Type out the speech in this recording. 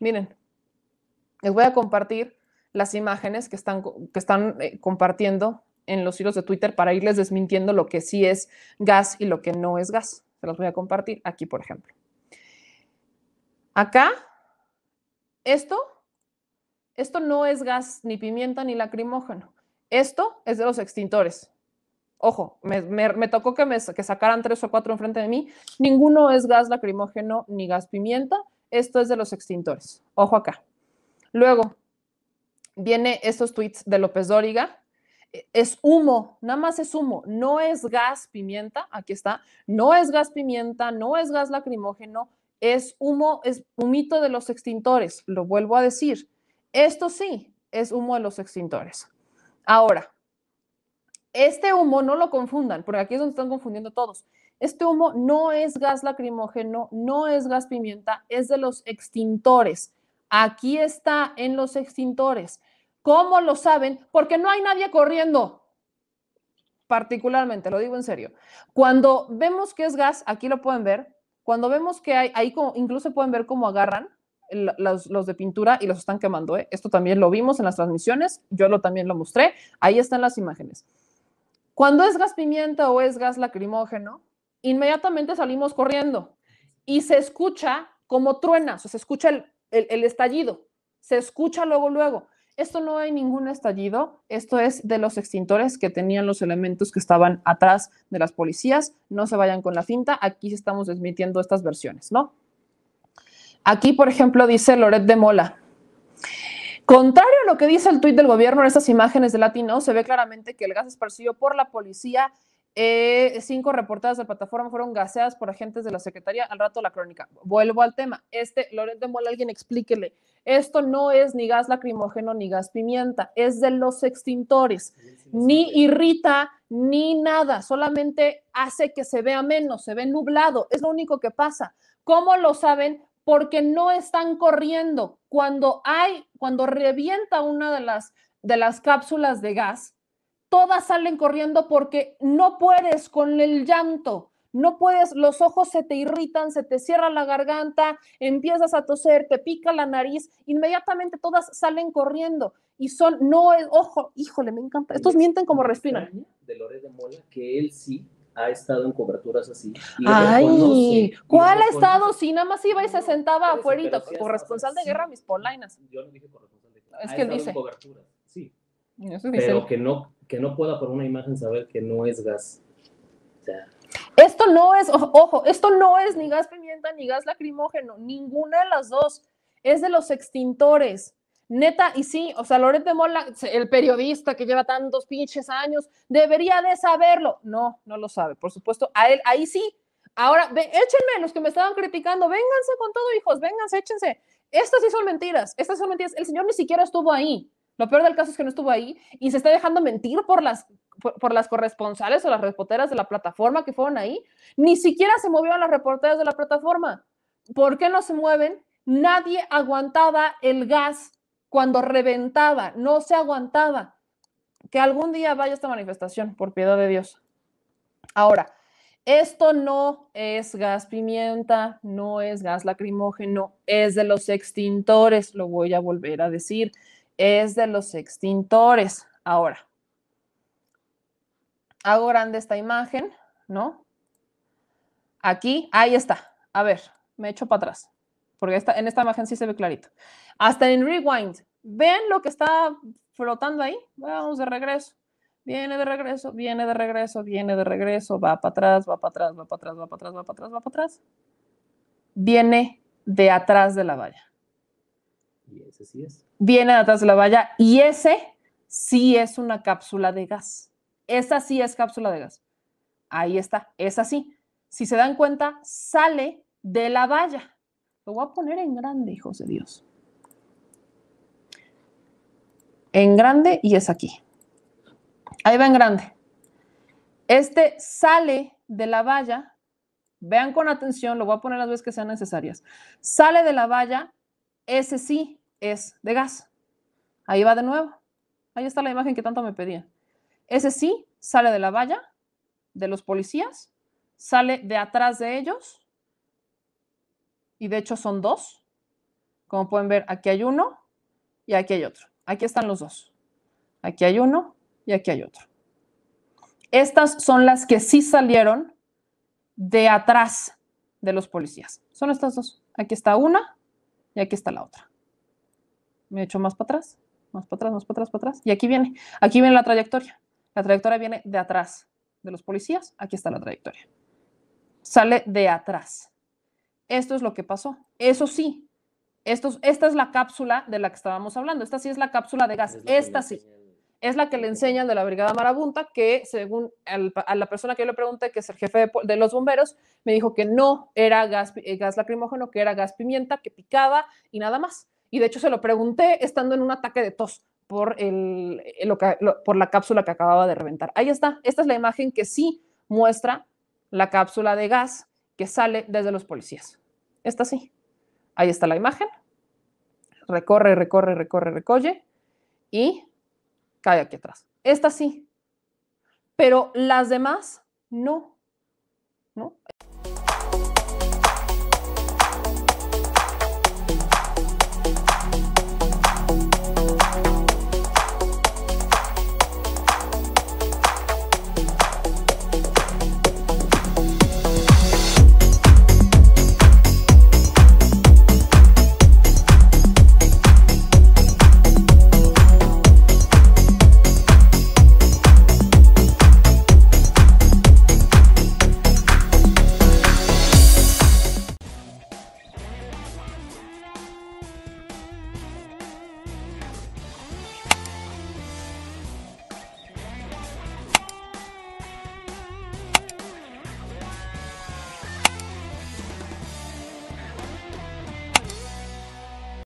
Miren, les voy a compartir las imágenes que están, eh, compartiendo en los hilos de Twitter para irles desmintiendo lo que sí es gas y lo que no es gas. Se las voy a compartir aquí, por ejemplo. Acá, esto, esto no es gas ni pimienta ni lacrimógeno. Esto es de los extintores. Ojo, me, tocó que, me, que sacaran tres o cuatro enfrente de mí. Ninguno es gas lacrimógeno ni gas pimienta. Esto es de los extintores. Ojo acá. Luego, viene estos tweets de López Dóriga. Es humo, nada más es humo, no es gas pimienta, aquí está, no es gas pimienta, no es gas lacrimógeno, es humo, es humito de los extintores, lo vuelvo a decir. Esto sí es humo de los extintores. Ahora, este humo no lo confundan, porque aquí es donde están confundiendo todos. Este humo no es gas lacrimógeno, no es gas pimienta, es de los extintores. Aquí está en los extintores. ¿Cómo lo saben? Porque no hay nadie corriendo. Particularmente, lo digo en serio. Cuando vemos que es gas, aquí lo pueden ver. Cuando vemos que hay, ahí incluso pueden ver cómo agarran los, de pintura y los están quemando. ¿eh? Esto también lo vimos en las transmisiones, yo lo, también lo mostré, ahí están las imágenes. Cuando es gas pimienta o es gas lacrimógeno, Inmediatamente salimos corriendo y se escucha como truena, o se escucha el, estallido, se escucha luego, luego. Esto no hay ningún estallido, esto es de los extintores que tenían los elementos que estaban atrás de las policías. No se vayan con la cinta aquí estamos desmitiendo estas versiones, ¿no? Aquí, por ejemplo, dice Loret de Mola. Contrario a lo que dice el tuit del gobierno en estas imágenes de Latino, se ve claramente que el gas esparcido por la policía eh, cinco reportadas de plataforma fueron gaseadas por agentes de la Secretaría. Al rato la crónica. Vuelvo al tema. Este, Lorente Mola, alguien explíquele. Esto no es ni gas lacrimógeno ni gas pimienta, es de los extintores. ni irrita, ni nada, solamente hace que se vea menos, se ve nublado. Es lo único que pasa. ¿Cómo lo saben? Porque no están corriendo. Cuando hay, cuando revienta una de las, de las cápsulas de gas, todas salen corriendo porque no puedes con el llanto, no puedes, los ojos se te irritan, se te cierra la garganta, empiezas a toser, te pica la nariz, inmediatamente todas salen corriendo y son, no, es, eh, ojo, híjole, me encanta, estos mienten como respiran. De de Mola, que él sí ha estado en coberturas así. Ay, ¿cuál ha estado? Si nada más iba y se sentaba afuera, corresponsal de guerra, mis polainas. Yo no dije corresponsal de guerra. Es que él dice. sí pero que no, que no pueda por una imagen saber que no es gas. esto no es, ojo, esto no es ni gas pimienta ni gas lacrimógeno, ninguna de las dos. Es de los extintores. Neta, y sí, o sea, Loret Mola, el periodista que lleva tantos pinches años, debería de saberlo. No, no lo sabe, por supuesto. A él, ahí sí. Ahora, échenme los que me estaban criticando, vénganse con todo, hijos, vénganse, échense. Estas sí son mentiras, estas son mentiras. El señor ni siquiera estuvo ahí. Lo peor del caso es que no estuvo ahí y se está dejando mentir por las, por, las corresponsales o las reporteras de la plataforma que fueron ahí. Ni siquiera se movieron las reporteras de la plataforma. ¿Por qué no se mueven? Nadie aguantaba el gas cuando reventaba, no se aguantaba. Que algún día vaya esta manifestación, por piedad de Dios. Ahora, esto no es gas pimienta, no es gas lacrimógeno, es de los extintores, lo voy a volver a decir es de los extintores. Ahora, hago grande esta imagen, ¿no? Aquí, ahí está. A ver, me echo para atrás, porque en esta imagen sí se ve clarito. Hasta en rewind, ¿ven lo que está flotando ahí? Vamos de regreso. Viene de regreso, viene de regreso, viene de regreso, va para atrás, va para atrás, va para atrás, va para atrás, va para atrás, va para atrás. Viene de atrás de la valla es. Viene atrás de la valla y ese sí es una cápsula de gas. Esa sí es cápsula de gas. Ahí está, es así. Si se dan cuenta, sale de la valla. Lo voy a poner en grande, hijos de Dios. En grande y es aquí. Ahí va en grande. Este sale de la valla. Vean con atención, lo voy a poner las veces que sean necesarias. Sale de la valla, ese sí es de gas. Ahí va de nuevo. Ahí está la imagen que tanto me pedía Ese sí sale de la valla de los policías, sale de atrás de ellos, y de hecho son dos. Como pueden ver, aquí hay uno y aquí hay otro. Aquí están los dos. Aquí hay uno y aquí hay otro. Estas son las que sí salieron de atrás de los policías. Son estas dos. Aquí está una y aquí está la otra me echo más para atrás, más para atrás, más para atrás, para atrás. Y aquí viene, aquí viene la trayectoria. La trayectoria viene de atrás de los policías. Aquí está la trayectoria. Sale de atrás. Esto es lo que pasó. Eso sí, esto, esta es la cápsula de la que estábamos hablando. Esta sí es la cápsula de gas. Esta sí. Es la que le enseñan de la Brigada Marabunta, que según a la persona que yo le pregunté, que es el jefe de, los bomberos, me dijo que no era gas, eh, gas lacrimógeno, que era gas pimienta, que picaba y nada más. Y de hecho se lo pregunté estando en un ataque de tos por, el, eh, por la cápsula que acababa de reventar. Ahí está. Esta es la imagen que sí muestra la cápsula de gas que sale desde los policías. Esta sí. Ahí está la imagen. Recorre, recorre, recorre, recolle y cae aquí atrás. Esta sí. Pero las demás no. ¿No?